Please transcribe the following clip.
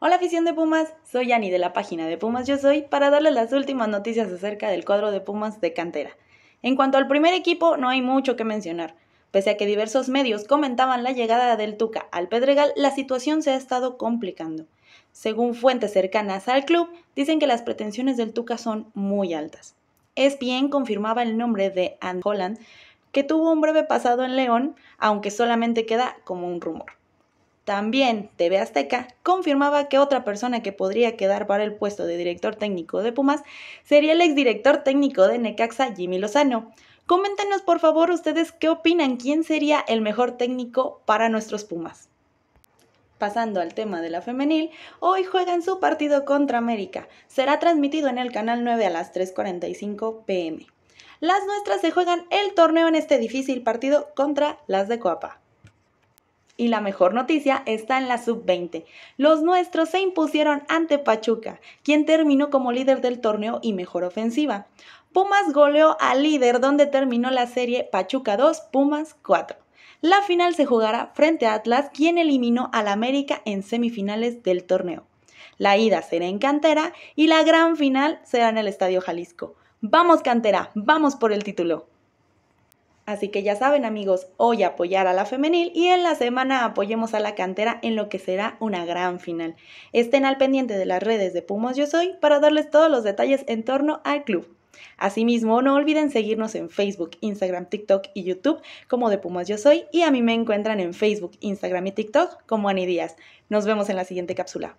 Hola afición de Pumas, soy Ani de la página de Pumas Yo Soy para darles las últimas noticias acerca del cuadro de Pumas de cantera. En cuanto al primer equipo, no hay mucho que mencionar. Pese a que diversos medios comentaban la llegada del Tuca al Pedregal, la situación se ha estado complicando. Según fuentes cercanas al club, dicen que las pretensiones del Tuca son muy altas. Es bien confirmaba el nombre de Anne Holland, que tuvo un breve pasado en León, aunque solamente queda como un rumor. También TV Azteca confirmaba que otra persona que podría quedar para el puesto de director técnico de Pumas sería el exdirector técnico de Necaxa, Jimmy Lozano. Coméntenos por favor ustedes qué opinan, quién sería el mejor técnico para nuestros Pumas. Pasando al tema de la femenil, hoy juegan su partido contra América. Será transmitido en el canal 9 a las 3.45 pm. Las nuestras se juegan el torneo en este difícil partido contra las de Coapa. Y la mejor noticia está en la sub-20. Los nuestros se impusieron ante Pachuca, quien terminó como líder del torneo y mejor ofensiva. Pumas goleó al líder donde terminó la serie Pachuca 2, Pumas 4. La final se jugará frente a Atlas, quien eliminó al América en semifinales del torneo. La ida será en Cantera y la gran final será en el Estadio Jalisco. Vamos Cantera, vamos por el título. Así que ya saben amigos, hoy apoyar a la femenil y en la semana apoyemos a la cantera en lo que será una gran final. Estén al pendiente de las redes de Pumas Yo Soy para darles todos los detalles en torno al club. Asimismo, no olviden seguirnos en Facebook, Instagram, TikTok y YouTube como de Pumas Yo Soy y a mí me encuentran en Facebook, Instagram y TikTok como Ani Díaz. Nos vemos en la siguiente cápsula.